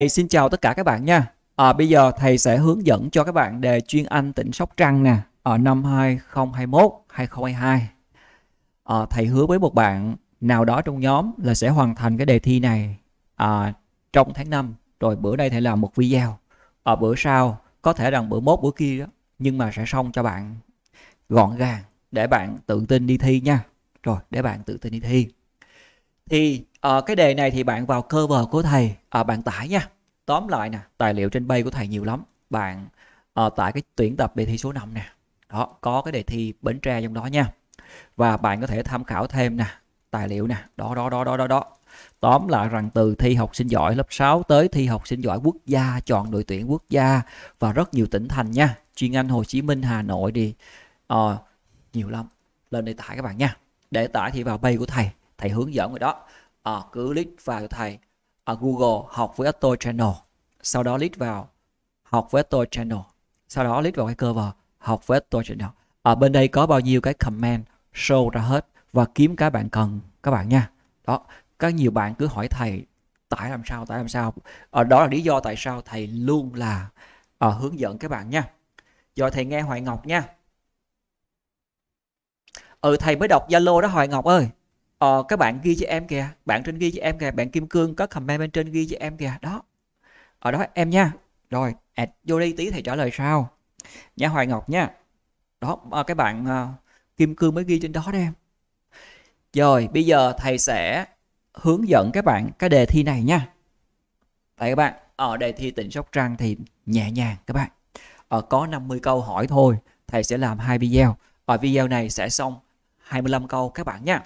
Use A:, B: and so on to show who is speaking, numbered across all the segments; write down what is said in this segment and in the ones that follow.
A: Thầy xin chào tất cả các bạn nha. À, bây giờ thầy sẽ hướng dẫn cho các bạn đề chuyên Anh tỉnh Sóc Trăng nè ở năm 2021 2022. À, thầy hứa với một bạn nào đó trong nhóm là sẽ hoàn thành cái đề thi này à, trong tháng 5 rồi bữa nay thầy làm một video ở à, bữa sau có thể rằng bữa mốt bữa kia đó nhưng mà sẽ xong cho bạn gọn gàng để bạn tự tin đi thi nha rồi để bạn tự tin đi thi thì à, cái đề này thì bạn vào cover của thầy à, bạn tải nha tóm lại nè tài liệu trên bay của thầy nhiều lắm bạn à, tải cái tuyển tập đề thi số 5 nè đó có cái đề thi bến tre trong đó nha và bạn có thể tham khảo thêm nè tài liệu nè đó đó đó đó đó đó tóm lại rằng từ thi học sinh giỏi lớp 6 tới thi học sinh giỏi quốc gia chọn đội tuyển quốc gia và rất nhiều tỉnh thành nha chuyên anh Hồ Chí Minh Hà Nội đi à, nhiều lắm lên đây tải các bạn nha để tải thì vào bay của thầy thầy hướng dẫn người đó à, cứ list vào cho thầy à, Google học với tôi Channel sau đó list vào học với tôi Channel sau đó list vào cái cover học với tôi Channel ở ờ, bên đây có bao nhiêu cái comment show ra hết và kiếm cái bạn cần các bạn nha đó có nhiều bạn cứ hỏi thầy tải làm sao tải làm sao ở đó là lý do tại sao thầy luôn là à, hướng dẫn các bạn nha rồi thầy nghe Hoài Ngọc nha ừ thầy mới đọc Zalo đó Hoài Ngọc ơi ờ, các bạn ghi cho em kìa bạn trên ghi cho em kìa bạn kim cương có comment bên trên ghi cho em kìa đó ở ờ, đó em nha rồi add vô đi tí thầy trả lời sao, nha hoài ngọc nha đó à, ờ, các bạn à, kim cương mới ghi trên đó đó em rồi bây giờ thầy sẽ hướng dẫn các bạn cái đề thi này nha tại các bạn ở đề thi tỉnh sóc trăng thì nhẹ nhàng các bạn ở có 50 câu hỏi thôi thầy sẽ làm hai video ở video này sẽ xong 25 câu các bạn nha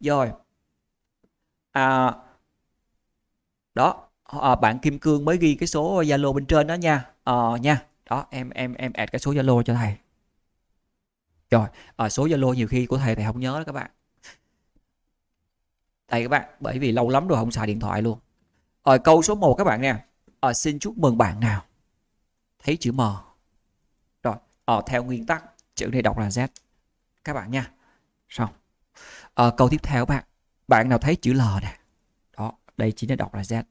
A: rồi à, đó à, bạn kim cương mới ghi cái số zalo bên trên đó nha à, nha đó em em em add cái số zalo cho thầy rồi à, số zalo nhiều khi của thầy thầy không nhớ đó các bạn đây các bạn bởi vì lâu lắm rồi không xài điện thoại luôn ở câu số 1 các bạn nè ở xin chúc mừng bạn nào thấy chữ m rồi ở theo nguyên tắc chữ này đọc là z các bạn nha xong à, câu tiếp theo các bạn bạn nào thấy chữ L nè đó đây chính là đọc là Z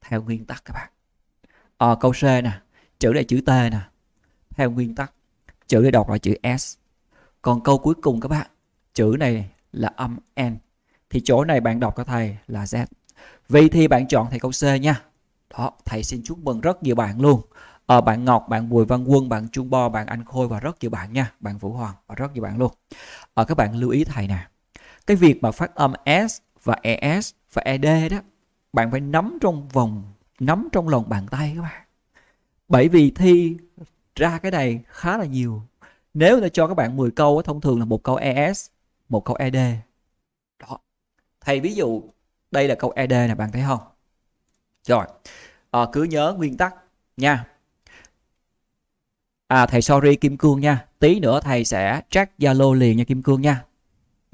A: theo nguyên tắc các bạn à, câu C nè chữ là chữ T nè theo nguyên tắc chữ để đọc là chữ S còn câu cuối cùng các bạn chữ này là âm N thì chỗ này bạn đọc cho thầy là Z vì thì bạn chọn thầy câu C nha đó thầy xin chúc mừng rất nhiều bạn luôn à, bạn Ngọc bạn Bùi Văn Quân bạn Trung Bo bạn Anh Khôi và rất nhiều bạn nha bạn Vũ Hoàng và rất nhiều bạn luôn à, các bạn lưu ý thầy nè cái việc mà phát âm S và ES và ED đó bạn phải nắm trong vòng nắm trong lòng bàn tay các bạn bởi vì thi ra cái này khá là nhiều nếu ta cho các bạn 10 câu thông thường là một câu ES một câu ED đó thầy ví dụ đây là câu ED này bạn thấy không rồi à, cứ nhớ nguyên tắc nha à thầy sorry kim cương nha tí nữa thầy sẽ check zalo liền nha kim cương nha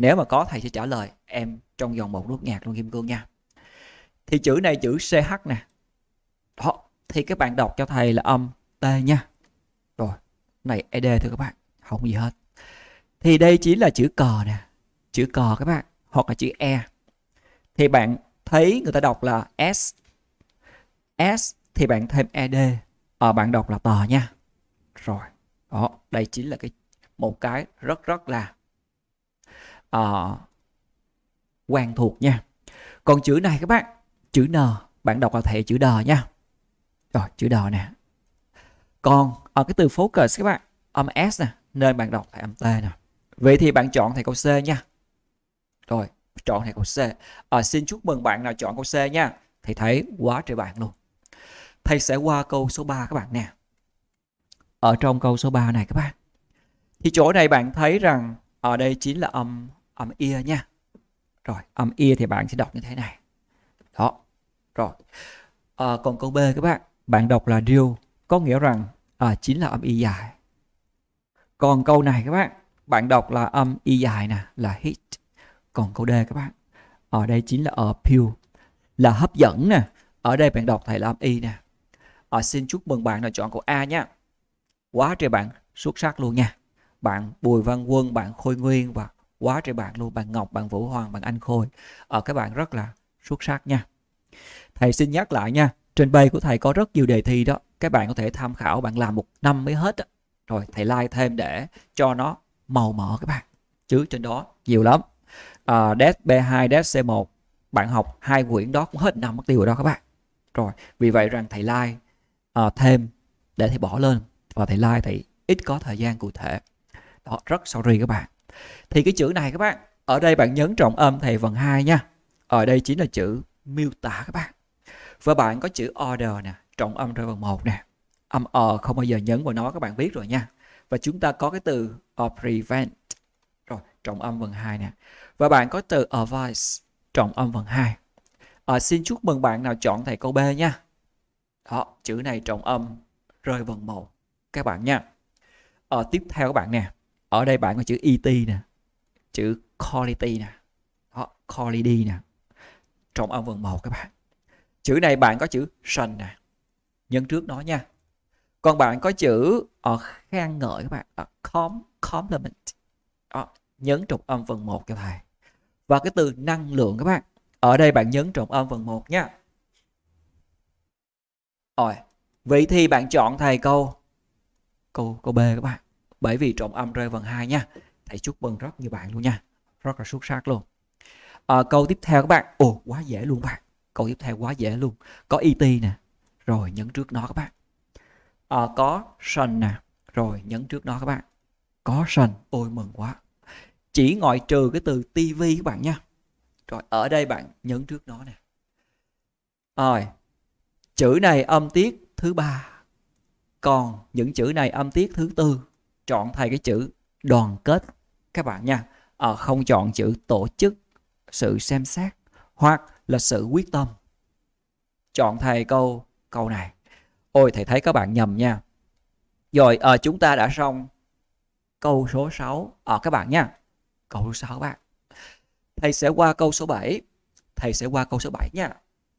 A: nếu mà có thầy sẽ trả lời em trong vòng một nốt nhạc luôn kim cương nha thì chữ này chữ ch nè đó thì các bạn đọc cho thầy là âm t nha rồi này ed thưa các bạn không gì hết thì đây chỉ là chữ cờ nè chữ cờ các bạn hoặc là chữ e thì bạn thấy người ta đọc là s s thì bạn thêm ed ở ờ, bạn đọc là tờ nha rồi đó đây chính là cái một cái rất rất là uh, quen thuộc nha còn chữ này các bạn chữ n bạn đọc là thể chữ đờ nha rồi chữ đờ nè còn ở cái từ focus các bạn âm s nè nên bạn đọc phải âm t nè vậy thì bạn chọn thầy câu c nha rồi chọn thầy câu c à, xin chúc mừng bạn nào chọn câu c nha thầy thấy quá trời bạn luôn thầy sẽ qua câu số 3 các bạn nè ở trong câu số 3 này các bạn thì chỗ này bạn thấy rằng ở đây chính là âm âm ear nha rồi âm ear thì bạn sẽ đọc như thế này đó rồi à, còn câu b các bạn bạn đọc là real có nghĩa rằng à, chính là âm y dài còn câu này các bạn bạn đọc là âm y dài nè là hit còn câu d các bạn ở đây chính là appeal là hấp dẫn nè ở đây bạn đọc thầy là âm y nè à, xin chúc mừng bạn đã chọn câu a nhé quá trời bạn xuất sắc luôn nha bạn bùi văn quân bạn khôi nguyên và quá trời bạn luôn bạn ngọc bạn vũ hoàng bạn anh khôi ở ờ, các bạn rất là xuất sắc nha thầy xin nhắc lại nha trên bay của thầy có rất nhiều đề thi đó các bạn có thể tham khảo bạn làm một năm mới hết đó. rồi thầy like thêm để cho nó màu mỡ các bạn chứ trên đó nhiều lắm uh, DES B2, DES C1 bạn học hai quyển đó cũng hết năm mất tiêu rồi đó các bạn rồi vì vậy rằng thầy like uh, thêm để thầy bỏ lên và thầy like thầy ít có thời gian cụ thể đó rất sorry các bạn thì cái chữ này các bạn ở đây bạn nhấn trọng âm thầy vần 2 nha ở đây chính là chữ miêu tả các bạn và bạn có chữ order nè trọng âm rơi vần một nè âm ờ không bao giờ nhấn vào nó các bạn biết rồi nha và chúng ta có cái từ prevent rồi trọng âm vần 2 nè và bạn có từ advice trọng âm vần 2 à, xin chúc mừng bạn nào chọn thầy câu B nha đó chữ này trọng âm rơi vần một các bạn nha à, tiếp theo các bạn nè ở đây bạn có chữ ET nè chữ quality nè đó, quality nè trong âm vần một các bạn chữ này bạn có chữ sân nè nhân trước nó nha còn bạn có chữ ở ờ, khen ngợi các bạn ở ờ, com compliment đó, nhấn trục âm phần 1 cho thầy và cái từ năng lượng các bạn ở đây bạn nhấn trọng âm phần 1 nha rồi vậy thì bạn chọn thầy câu câu câu b các bạn bởi vì trộn âm rơi vần hai nha thầy chúc mừng rất nhiều bạn luôn nha rất là xuất sắc luôn à, câu tiếp theo các bạn ồ quá dễ luôn bạn câu tiếp theo quá dễ luôn có it e nè rồi nhấn trước nó các bạn à, có sun nè rồi nhấn trước nó các bạn có sun ôi mừng quá chỉ ngoại trừ cái từ tv các bạn nha rồi ở đây bạn nhấn trước nó nè rồi chữ này âm tiết thứ ba còn những chữ này âm tiết thứ tư chọn thầy cái chữ đoàn kết các bạn nha à, không chọn chữ tổ chức sự xem xét hoặc là sự quyết tâm chọn thầy câu câu này ôi thầy thấy các bạn nhầm nha rồi à, chúng ta đã xong câu số 6 à, ờ, các bạn nha câu số 6 các bạn thầy sẽ qua câu số 7 thầy sẽ qua câu số 7 nha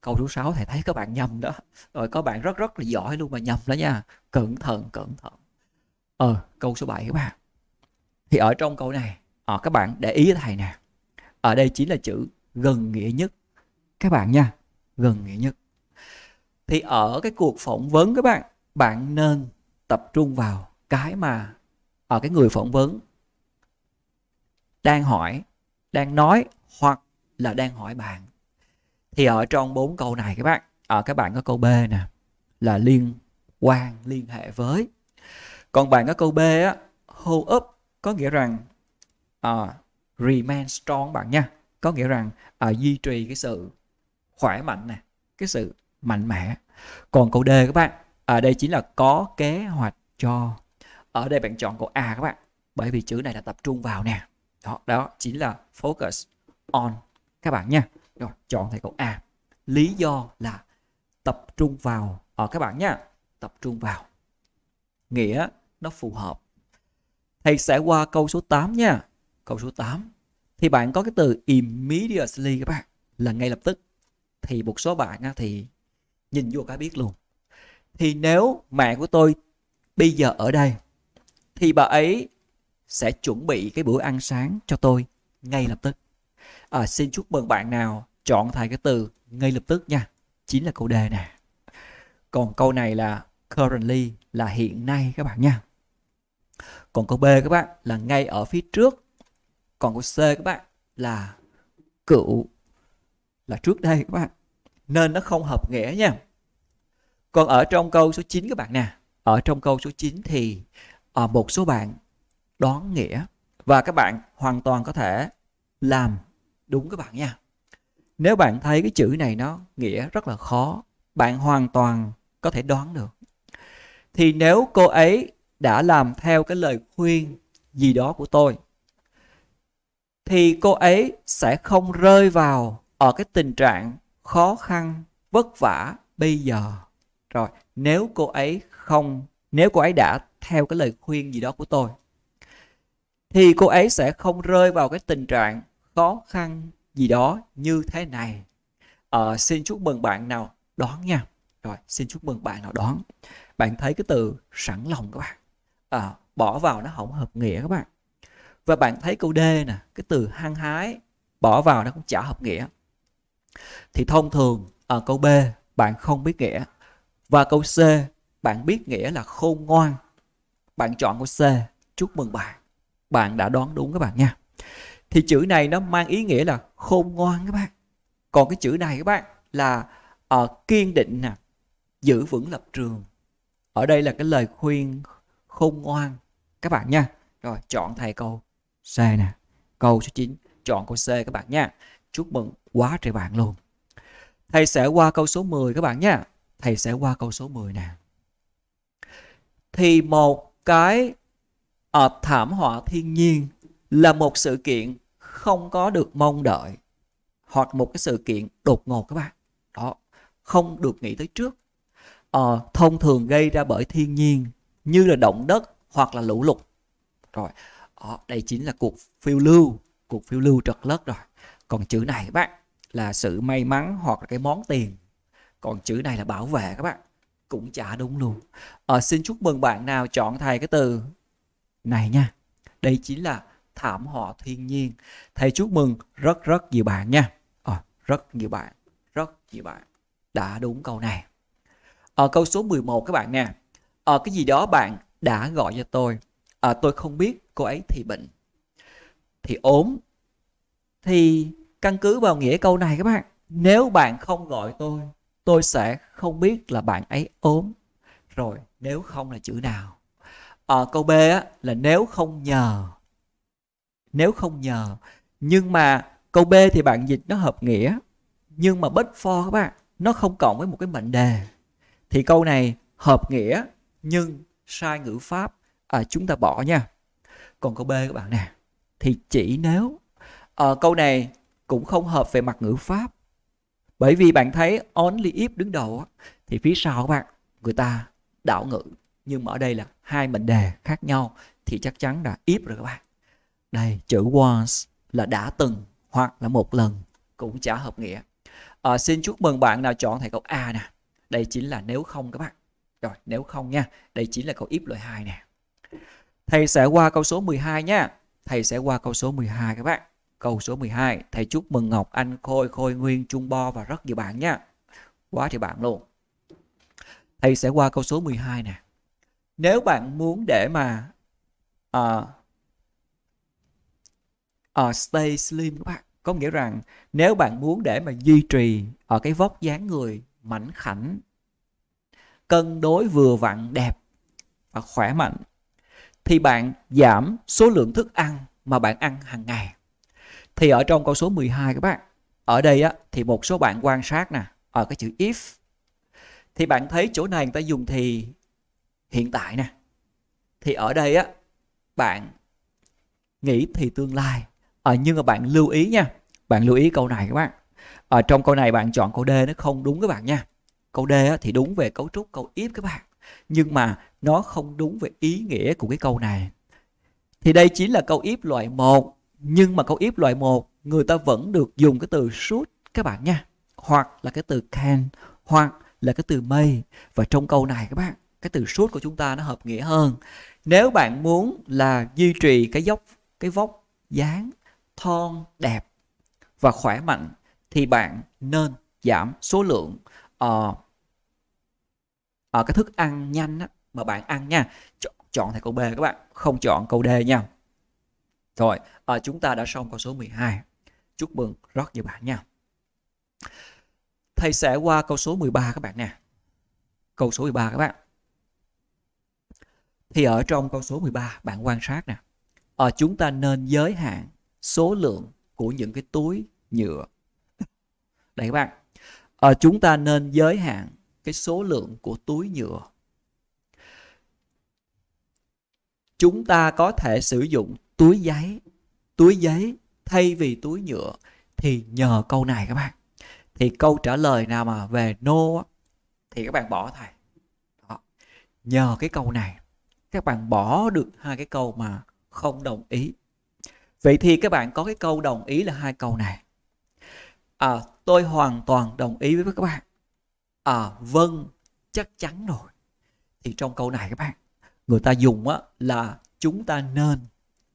A: câu số 6 thầy thấy các bạn nhầm đó rồi có bạn rất rất là giỏi luôn mà nhầm đó nha cẩn thận cẩn thận ờ câu số 7 các bạn thì ở trong câu này à, các bạn để ý thầy nè ở đây chính là chữ gần nghĩa nhất các bạn nha gần nghĩa nhất thì ở cái cuộc phỏng vấn các bạn bạn nên tập trung vào cái mà ở ờ, cái người phỏng vấn đang hỏi đang nói hoặc là đang hỏi bạn thì ở trong bốn câu này các bạn ở ờ, các bạn có câu b nè là liên quan liên hệ với còn bạn có câu b á hold up có nghĩa rằng uh, remain strong bạn nha có nghĩa rằng uh, duy trì cái sự khỏe mạnh nè cái sự mạnh mẽ còn câu d các bạn ở à, đây chính là có kế hoạch cho ở đây bạn chọn câu a các bạn bởi vì chữ này là tập trung vào nè đó đó chính là focus on các bạn nha rồi chọn thầy câu a lý do là tập trung vào ở ờ, các bạn nha tập trung vào nghĩa nó phù hợp. Thầy sẽ qua câu số 8 nha. Câu số 8. Thì bạn có cái từ immediately các bạn là ngay lập tức. Thì một số bạn á, thì nhìn vô cái biết luôn. Thì nếu mẹ của tôi bây giờ ở đây thì bà ấy sẽ chuẩn bị cái bữa ăn sáng cho tôi ngay lập tức. À, xin chúc mừng bạn nào chọn thầy cái từ ngay lập tức nha. Chính là câu đề nè. Còn câu này là currently là hiện nay các bạn nha. Còn câu B các bạn là ngay ở phía trước. Còn câu C các bạn là cựu là trước đây các bạn. Nên nó không hợp nghĩa nha. Còn ở trong câu số 9 các bạn nè. Ở trong câu số 9 thì ở à, một số bạn đoán nghĩa và các bạn hoàn toàn có thể làm đúng các bạn nha. Nếu bạn thấy cái chữ này nó nghĩa rất là khó, bạn hoàn toàn có thể đoán được. Thì nếu cô ấy đã làm theo cái lời khuyên gì đó của tôi thì cô ấy sẽ không rơi vào ở cái tình trạng khó khăn vất vả bây giờ rồi nếu cô ấy không nếu cô ấy đã theo cái lời khuyên gì đó của tôi thì cô ấy sẽ không rơi vào cái tình trạng khó khăn gì đó như thế này ờ, xin chúc mừng bạn nào đoán nha rồi xin chúc mừng bạn nào đoán bạn thấy cái từ sẵn lòng các bạn à, bỏ vào nó không hợp nghĩa các bạn và bạn thấy câu D nè cái từ hăng hái bỏ vào nó cũng chả hợp nghĩa thì thông thường ở ờ, câu B bạn không biết nghĩa và câu C bạn biết nghĩa là khôn ngoan bạn chọn câu C chúc mừng bạn bạn đã đoán đúng các bạn nha thì chữ này nó mang ý nghĩa là khôn ngoan các bạn còn cái chữ này các bạn là uh, kiên định nè giữ vững lập trường ở đây là cái lời khuyên khôn ngoan các bạn nha rồi chọn thầy câu C nè câu số 9 chọn câu C các bạn nha chúc mừng quá trời bạn luôn thầy sẽ qua câu số 10 các bạn nha thầy sẽ qua câu số 10 nè thì một cái ở thảm họa thiên nhiên là một sự kiện không có được mong đợi hoặc một cái sự kiện đột ngột các bạn đó không được nghĩ tới trước à, thông thường gây ra bởi thiên nhiên như là động đất hoặc là lũ lụt rồi đó, ờ, đây chính là cuộc phiêu lưu cuộc phiêu lưu trật lất rồi còn chữ này các bạn là sự may mắn hoặc là cái món tiền còn chữ này là bảo vệ các bạn cũng chả đúng luôn à, xin chúc mừng bạn nào chọn thầy cái từ này nha đây chính là thảm họa thiên nhiên thầy chúc mừng rất rất nhiều bạn nha à, rất nhiều bạn rất nhiều bạn đã đúng câu này ở à, câu số 11 các bạn nè ở ờ, cái gì đó bạn đã gọi cho tôi à, tôi không biết cô ấy thì bệnh thì ốm thì căn cứ vào nghĩa câu này các bạn nếu bạn không gọi tôi tôi sẽ không biết là bạn ấy ốm rồi nếu không là chữ nào à, câu b á, là nếu không nhờ nếu không nhờ nhưng mà câu b thì bạn dịch nó hợp nghĩa nhưng mà bất for các bạn nó không cộng với một cái mệnh đề thì câu này hợp nghĩa nhưng sai ngữ pháp à, chúng ta bỏ nha còn câu b các bạn nè thì chỉ nếu à, câu này cũng không hợp về mặt ngữ pháp bởi vì bạn thấy only if đứng đầu thì phía sau các bạn người ta đảo ngữ nhưng mà ở đây là hai mệnh đề khác nhau thì chắc chắn là if rồi các bạn đây chữ once là đã từng hoặc là một lần cũng chả hợp nghĩa à, xin chúc mừng bạn nào chọn thầy câu a nè đây chính là nếu không các bạn rồi nếu không nha, đây chính là câu ít loại 2 nè. Thầy sẽ qua câu số 12 nha. Thầy sẽ qua câu số 12 các bạn. Câu số 12, thầy chúc mừng Ngọc Anh Khôi, Khôi Nguyên, Trung Bo và rất nhiều bạn nha. Quá thì bạn luôn. Thầy sẽ qua câu số 12 nè. Nếu bạn muốn để mà uh, uh, stay slim các bạn, có nghĩa rằng nếu bạn muốn để mà duy trì ở cái vóc dáng người mảnh khảnh cân đối vừa vặn đẹp và khỏe mạnh thì bạn giảm số lượng thức ăn mà bạn ăn hàng ngày. Thì ở trong câu số 12 các bạn, ở đây á thì một số bạn quan sát nè, ở cái chữ if thì bạn thấy chỗ này người ta dùng thì hiện tại nè. Thì ở đây á bạn nghĩ thì tương lai. À, nhưng mà bạn lưu ý nha, bạn lưu ý câu này các bạn. Ở à, trong câu này bạn chọn câu D nó không đúng các bạn nha câu D thì đúng về cấu trúc câu if các bạn nhưng mà nó không đúng về ý nghĩa của cái câu này thì đây chính là câu if loại 1 nhưng mà câu if loại 1 người ta vẫn được dùng cái từ should các bạn nha hoặc là cái từ can hoặc là cái từ may và trong câu này các bạn cái từ should của chúng ta nó hợp nghĩa hơn nếu bạn muốn là duy trì cái dốc cái vóc dáng thon đẹp và khỏe mạnh thì bạn nên giảm số lượng uh, à, cái thức ăn nhanh á, mà bạn ăn nha chọn, chọn thầy câu B các bạn không chọn câu D nha rồi à, chúng ta đã xong câu số 12 chúc mừng rất nhiều bạn nha thầy sẽ qua câu số 13 các bạn nè câu số 13 các bạn thì ở trong câu số 13 bạn quan sát nè à, chúng ta nên giới hạn số lượng của những cái túi nhựa đây các bạn à, chúng ta nên giới hạn cái số lượng của túi nhựa. Chúng ta có thể sử dụng túi giấy, túi giấy thay vì túi nhựa thì nhờ câu này các bạn. Thì câu trả lời nào mà về no, thì các bạn bỏ thầy. Đó. Nhờ cái câu này các bạn bỏ được hai cái câu mà không đồng ý. Vậy thì các bạn có cái câu đồng ý là hai câu này. À, tôi hoàn toàn đồng ý với các bạn à, vâng chắc chắn rồi thì trong câu này các bạn người ta dùng á là chúng ta nên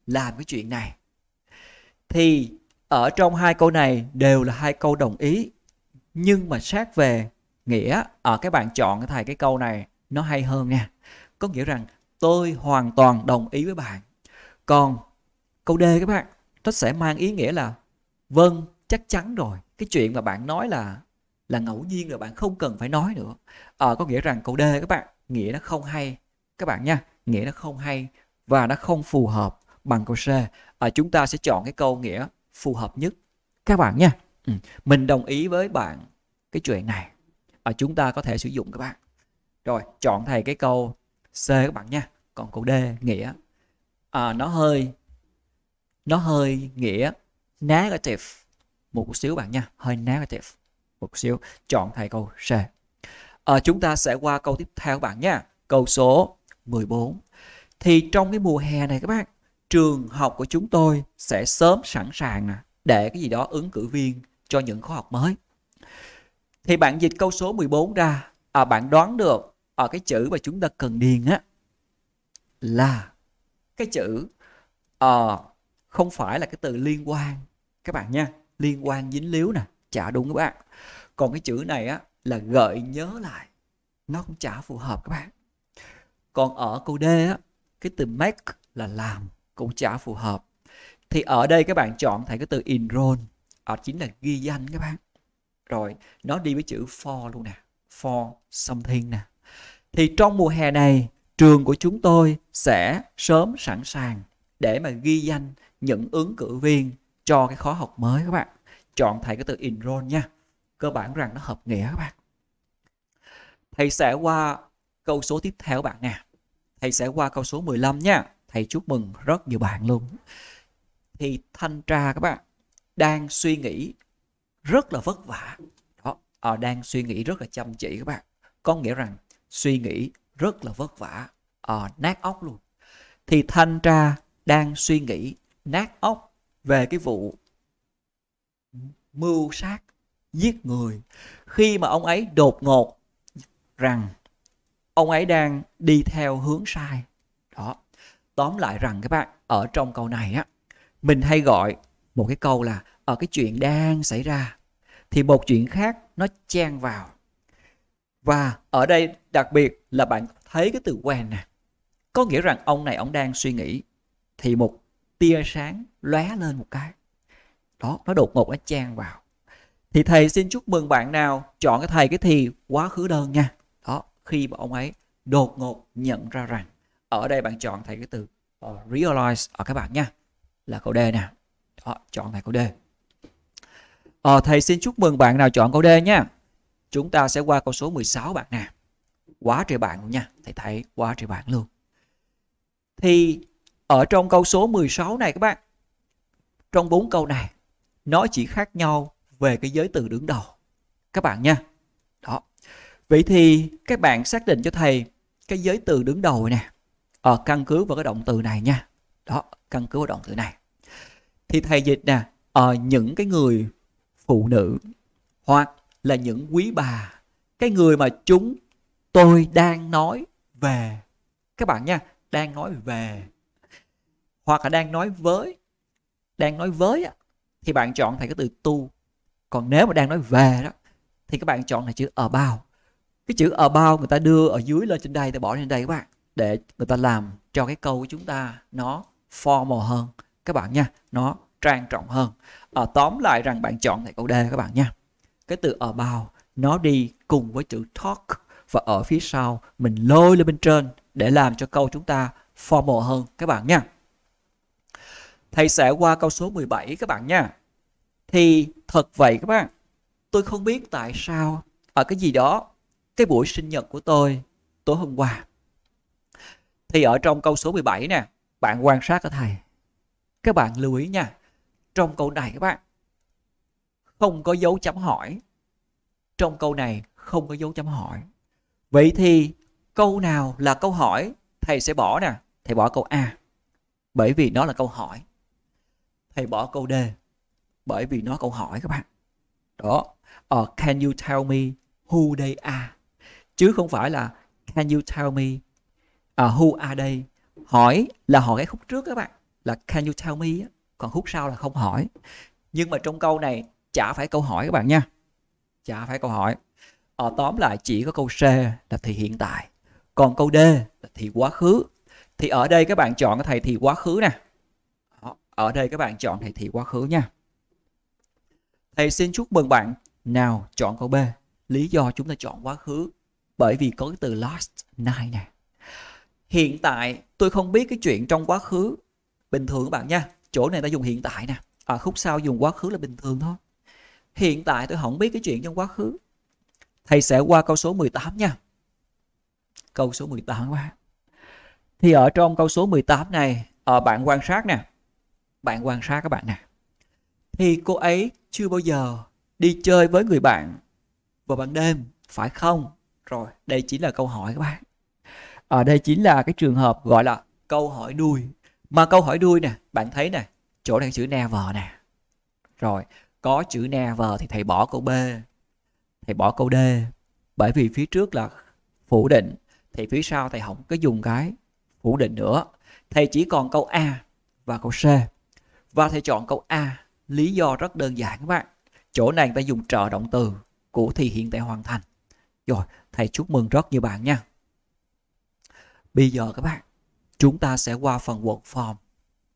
A: làm cái chuyện này thì ở trong hai câu này đều là hai câu đồng ý nhưng mà sát về nghĩa ở à, các bạn chọn thầy cái câu này nó hay hơn nha có nghĩa rằng tôi hoàn toàn đồng ý với bạn còn câu d các bạn nó sẽ mang ý nghĩa là vâng chắc chắn rồi cái chuyện mà bạn nói là là ngẫu nhiên rồi bạn không cần phải nói nữa à, có nghĩa rằng câu d các bạn nghĩa nó không hay các bạn nha nghĩa nó không hay và nó không phù hợp bằng câu c à, chúng ta sẽ chọn cái câu nghĩa phù hợp nhất các bạn nha ừ. mình đồng ý với bạn cái chuyện này à, chúng ta có thể sử dụng các bạn rồi chọn thầy cái câu c các bạn nha còn câu d nghĩa à, nó hơi nó hơi nghĩa negative một chút xíu bạn nha hơi negative một xíu chọn thay câu C à, ờ, chúng ta sẽ qua câu tiếp theo các bạn nha câu số 14 thì trong cái mùa hè này các bạn trường học của chúng tôi sẽ sớm sẵn sàng nè để cái gì đó ứng cử viên cho những khóa học mới thì bạn dịch câu số 14 ra à, bạn đoán được ở à, cái chữ mà chúng ta cần điền á là cái chữ à, không phải là cái từ liên quan các bạn nha liên quan dính líu nè chả đúng các bạn còn cái chữ này á là gợi nhớ lại nó cũng chả phù hợp các bạn còn ở câu D á cái từ make là làm cũng chả phù hợp thì ở đây các bạn chọn thành cái từ enroll ở chính là ghi danh các bạn rồi nó đi với chữ for luôn nè for something nè thì trong mùa hè này trường của chúng tôi sẽ sớm sẵn sàng để mà ghi danh những ứng cử viên cho cái khóa học mới các bạn chọn thầy cái từ enroll nha cơ bản rằng nó hợp nghĩa các bạn thầy sẽ qua câu số tiếp theo các bạn nè thầy sẽ qua câu số 15 nha thầy chúc mừng rất nhiều bạn luôn thì thanh tra các bạn đang suy nghĩ rất là vất vả đó à, đang suy nghĩ rất là chăm chỉ các bạn có nghĩa rằng suy nghĩ rất là vất vả à, nát óc luôn thì thanh tra đang suy nghĩ nát óc về cái vụ mưu sát giết người khi mà ông ấy đột ngột rằng ông ấy đang đi theo hướng sai đó tóm lại rằng các bạn ở trong câu này á mình hay gọi một cái câu là ở ờ, cái chuyện đang xảy ra thì một chuyện khác nó chen vào và ở đây đặc biệt là bạn thấy cái từ quen nè có nghĩa rằng ông này ông đang suy nghĩ thì một tia sáng lóe lên một cái đó nó đột ngột nó chan vào thì thầy xin chúc mừng bạn nào chọn cái thầy cái thì quá khứ đơn nha đó khi mà ông ấy đột ngột nhận ra rằng ở đây bạn chọn thầy cái từ ờ, realize ở các bạn nha là câu D nè đó, chọn thầy câu D uh, thầy xin chúc mừng bạn nào chọn câu D nha chúng ta sẽ qua câu số 16 bạn nè quá trời bạn luôn nha thầy thấy quá trời bạn luôn thì ở trong câu số 16 này các bạn trong bốn câu này nó chỉ khác nhau về cái giới từ đứng đầu các bạn nha đó vậy thì các bạn xác định cho thầy cái giới từ đứng đầu nè ở ờ, căn cứ vào cái động từ này nha đó căn cứ vào động từ này thì thầy dịch nè ở ờ, những cái người phụ nữ hoặc là những quý bà cái người mà chúng tôi đang nói về các bạn nha đang nói về hoặc là đang nói với đang nói với thì bạn chọn thành cái từ tu còn nếu mà đang nói về đó thì các bạn chọn là chữ ở bao cái chữ ở bao người ta đưa ở dưới lên trên đây ta bỏ lên đây các bạn để người ta làm cho cái câu của chúng ta nó formal hơn các bạn nha nó trang trọng hơn à, tóm lại rằng bạn chọn tại câu đề các bạn nha cái từ ở bao nó đi cùng với chữ talk và ở phía sau mình lôi lên bên trên để làm cho câu chúng ta formal hơn các bạn nha Thầy sẽ qua câu số 17 các bạn nha. Thì thật vậy các bạn, tôi không biết tại sao ở cái gì đó, cái buổi sinh nhật của tôi tối hôm qua. Thì ở trong câu số 17 nè, bạn quan sát ở thầy. Các bạn lưu ý nha, trong câu này các bạn, không có dấu chấm hỏi. Trong câu này không có dấu chấm hỏi. Vậy thì câu nào là câu hỏi thầy sẽ bỏ nè, thầy bỏ câu A. Bởi vì nó là câu hỏi hãy bỏ câu D bởi vì nó câu hỏi các bạn đó uh, can you tell me who they are chứ không phải là can you tell me uh, who are they hỏi là hỏi cái khúc trước các bạn là can you tell me còn khúc sau là không hỏi nhưng mà trong câu này chả phải câu hỏi các bạn nha chả phải câu hỏi ở ờ, tóm lại chỉ có câu C là thì hiện tại còn câu D là thì quá khứ thì ở đây các bạn chọn cái thầy thì quá khứ nè ở đây các bạn chọn hệ thị quá khứ nha. Thầy xin chúc mừng bạn. Nào, chọn câu B. Lý do chúng ta chọn quá khứ bởi vì có cái từ last night nè. Hiện tại tôi không biết cái chuyện trong quá khứ bình thường các bạn nha. Chỗ này ta dùng hiện tại nè. À, khúc sau dùng quá khứ là bình thường thôi. Hiện tại tôi không biết cái chuyện trong quá khứ. Thầy sẽ qua câu số 18 nha. Câu số 18 quá. Thì ở trong câu số 18 này, ở ờ, bạn quan sát nè bạn quan sát các bạn nè thì cô ấy chưa bao giờ đi chơi với người bạn vào ban đêm phải không rồi đây chính là câu hỏi các bạn ở à, đây chính là cái trường hợp gọi là câu hỏi đuôi mà câu hỏi đuôi nè bạn thấy nè chỗ này chữ never nè rồi có chữ never thì thầy bỏ câu b thầy bỏ câu d bởi vì phía trước là phủ định thì phía sau thầy không có dùng cái phủ định nữa thầy chỉ còn câu a và câu c và thầy chọn câu A lý do rất đơn giản các bạn chỗ này ta dùng trợ động từ của thì hiện tại hoàn thành rồi thầy chúc mừng rất nhiều bạn nha bây giờ các bạn chúng ta sẽ qua phần word form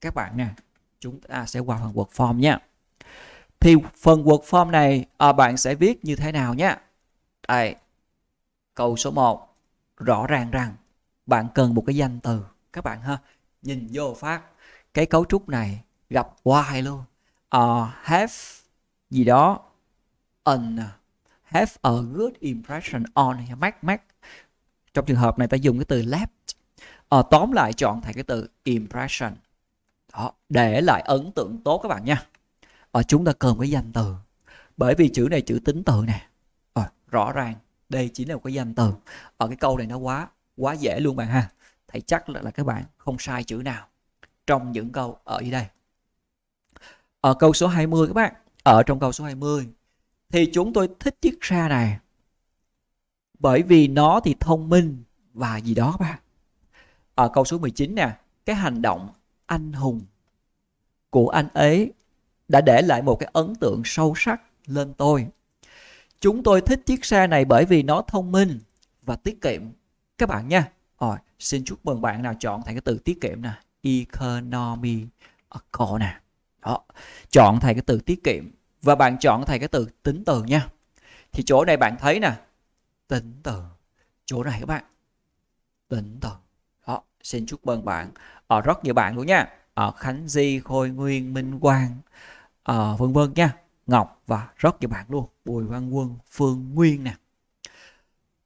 A: các bạn nè chúng ta sẽ qua phần word form nha thì phần word form này à, bạn sẽ viết như thế nào nhé đây câu số 1 rõ ràng rằng bạn cần một cái danh từ các bạn ha nhìn vô phát cái cấu trúc này gặp hoài luôn uh, have gì đó an have a good impression on mac mac trong trường hợp này ta dùng cái từ left uh, tóm lại chọn thành cái từ impression đó để lại ấn tượng tốt các bạn nha uh, chúng ta cần cái danh từ bởi vì chữ này chữ tính từ nè uh, rõ ràng đây chính là một cái danh từ ở cái câu này nó quá quá dễ luôn bạn ha thầy chắc là, là các bạn không sai chữ nào trong những câu ở dưới đây ở câu số 20 các bạn ở trong câu số 20 thì chúng tôi thích chiếc xe này bởi vì nó thì thông minh và gì đó các bạn ở câu số 19 nè cái hành động anh hùng của anh ấy đã để lại một cái ấn tượng sâu sắc lên tôi chúng tôi thích chiếc xe này bởi vì nó thông minh và tiết kiệm các bạn nha rồi xin chúc mừng bạn nào chọn thành cái từ tiết kiệm nè economy nè đó chọn thầy cái từ tiết kiệm và bạn chọn thầy cái từ tính từ nha thì chỗ này bạn thấy nè tính từ chỗ này các bạn tính từ đó xin chúc mừng bạn ở ờ, rất nhiều bạn luôn nha ở ờ, khánh di khôi nguyên minh quang ở ờ, vân vân nha ngọc và rất nhiều bạn luôn bùi văn quân phương nguyên nè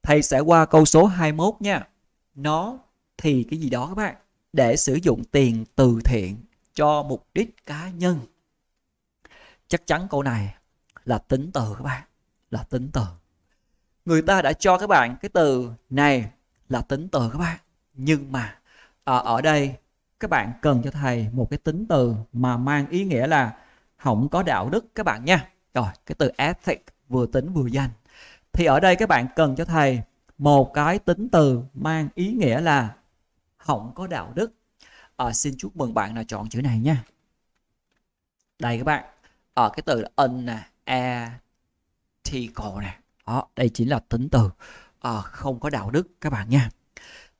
A: thầy sẽ qua câu số 21 nha nó thì cái gì đó các bạn để sử dụng tiền từ thiện cho mục đích cá nhân chắc chắn câu này là tính từ các bạn là tính từ người ta đã cho các bạn cái từ này là tính từ các bạn nhưng mà à, ở đây các bạn cần cho thầy một cái tính từ mà mang ý nghĩa là không có đạo đức các bạn nha rồi cái từ ethic vừa tính vừa danh thì ở đây các bạn cần cho thầy một cái tính từ mang ý nghĩa là không có đạo đức à, xin chúc mừng bạn nào chọn chữ này nha đây các bạn ở ờ, à, cái từ là in nè e ethical nè đó đây chính là tính từ à, không có đạo đức các bạn nha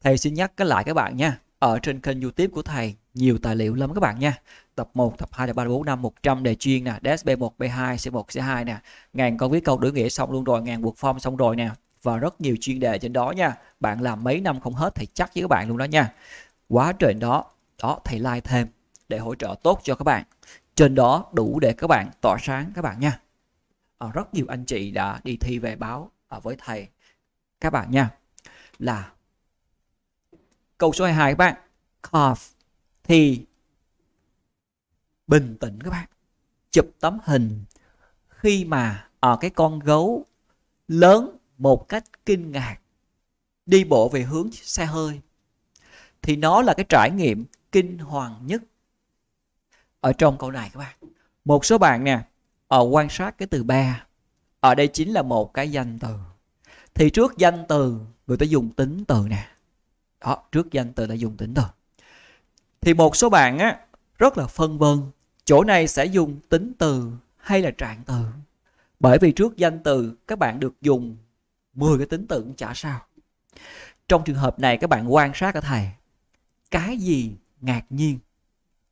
A: thầy xin nhắc cái lại các bạn nha ở trên kênh youtube của thầy nhiều tài liệu lắm các bạn nha tập 1, tập 2, tập 3, tập 4, 5, 100 đề chuyên nè DSB 1, B2, C1, C2 nè ngàn con viết câu đối nghĩa xong luôn rồi ngàn buộc phong xong rồi nè và rất nhiều chuyên đề trên đó nha bạn làm mấy năm không hết thầy chắc với các bạn luôn đó nha quá trời đó đó thầy like thêm để hỗ trợ tốt cho các bạn trên đó đủ để các bạn tỏa sáng các bạn nha à, rất nhiều anh chị đã đi thi về báo à, với thầy các bạn nha là câu số 22 các bạn cough thì bình tĩnh các bạn chụp tấm hình khi mà ở à, cái con gấu lớn một cách kinh ngạc đi bộ về hướng xe hơi thì nó là cái trải nghiệm kinh hoàng nhất ở trong câu này các bạn một số bạn nè ở ờ, quan sát cái từ ba ở đây chính là một cái danh từ thì trước danh từ người ta dùng tính từ nè đó trước danh từ ta dùng tính từ thì một số bạn á rất là phân vân chỗ này sẽ dùng tính từ hay là trạng từ bởi vì trước danh từ các bạn được dùng 10 cái tính từ cũng chả sao trong trường hợp này các bạn quan sát ở thầy cái gì ngạc nhiên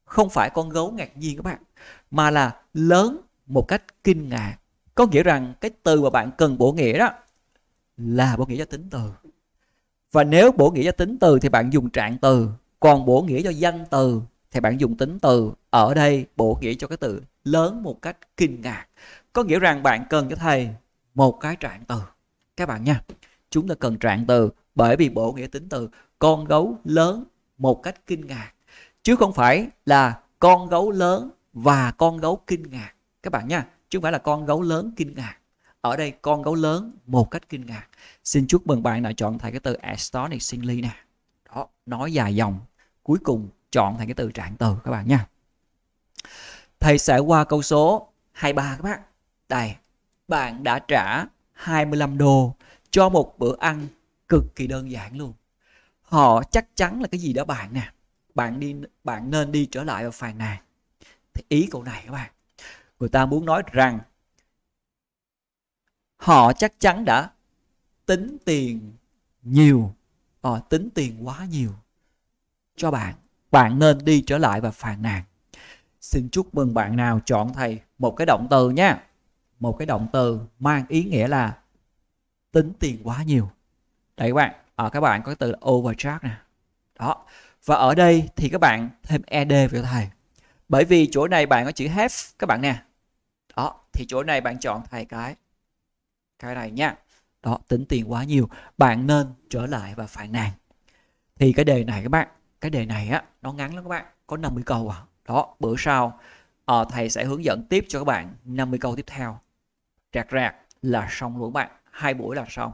A: không phải con gấu ngạc nhiên các bạn mà là lớn một cách kinh ngạc có nghĩa rằng cái từ mà bạn cần bổ nghĩa đó là bổ nghĩa cho tính từ và nếu bổ nghĩa cho tính từ thì bạn dùng trạng từ còn bổ nghĩa cho danh từ thì bạn dùng tính từ ở đây bổ nghĩa cho cái từ lớn một cách kinh ngạc có nghĩa rằng bạn cần cho thầy một cái trạng từ các bạn nha chúng ta cần trạng từ bởi vì bổ nghĩa tính từ con gấu lớn một cách kinh ngạc chứ không phải là con gấu lớn và con gấu kinh ngạc các bạn nha chứ không phải là con gấu lớn kinh ngạc ở đây con gấu lớn một cách kinh ngạc xin chúc mừng bạn đã chọn thầy cái từ astonishingly nè đó nói dài dòng cuối cùng chọn thành cái từ trạng từ các bạn nha thầy sẽ qua câu số 23 các bạn đây bạn đã trả 25 đô cho một bữa ăn cực kỳ đơn giản luôn họ chắc chắn là cái gì đó bạn nè bạn đi bạn nên đi trở lại vào phàn nàn thì ý câu này các bạn người ta muốn nói rằng họ chắc chắn đã tính tiền nhiều họ ờ, tính tiền quá nhiều cho bạn bạn nên đi trở lại và phàn nàn xin chúc mừng bạn nào chọn thầy một cái động từ nha một cái động từ mang ý nghĩa là tính tiền quá nhiều đấy các bạn à, các bạn có cái từ là overdraft nè đó và ở đây thì các bạn thêm ed vào thầy bởi vì chỗ này bạn có chữ have các bạn nè đó thì chỗ này bạn chọn thầy cái cái này nha đó tính tiền quá nhiều bạn nên trở lại và phản nàn thì cái đề này các bạn cái đề này á nó ngắn lắm các bạn có 50 câu à đó bữa sau à, thầy sẽ hướng dẫn tiếp cho các bạn 50 câu tiếp theo rạc rạc là xong luôn các bạn hai buổi là xong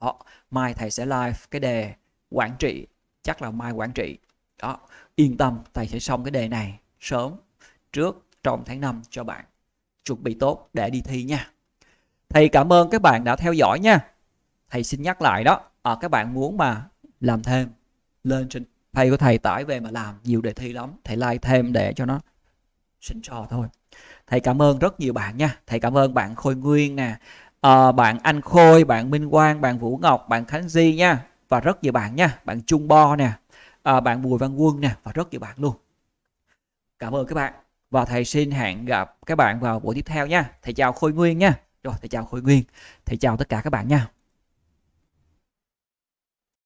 A: đó mai thầy sẽ live cái đề quản trị chắc là mai quản trị đó yên tâm thầy sẽ xong cái đề này sớm trước trong tháng 5 cho bạn chuẩn bị tốt để đi thi nha thầy cảm ơn các bạn đã theo dõi nha thầy xin nhắc lại đó à, các bạn muốn mà làm thêm lên trên thầy của thầy tải về mà làm nhiều đề thi lắm thầy like thêm để cho nó xịn sò thôi thầy cảm ơn rất nhiều bạn nha thầy cảm ơn bạn khôi nguyên nè Ờ, bạn Anh Khôi, bạn Minh Quang, bạn Vũ Ngọc, bạn Khánh Di nha và rất nhiều bạn nha, bạn Trung Bo nè, à, bạn Bùi Văn Quân nè và rất nhiều bạn luôn. Cảm ơn các bạn và thầy xin hẹn gặp các bạn vào buổi tiếp theo nha. Thầy chào Khôi Nguyên nha. Rồi thầy chào Khôi Nguyên. Thầy chào tất cả các bạn nha.